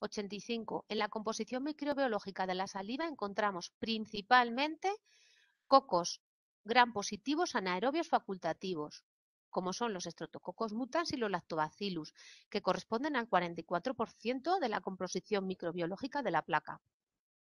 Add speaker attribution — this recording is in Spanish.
Speaker 1: 85. En la composición microbiológica de la saliva encontramos principalmente cocos gran positivos anaerobios facultativos, como son los estrotococos mutans y los lactobacillus, que corresponden al 44% de la composición microbiológica de la placa.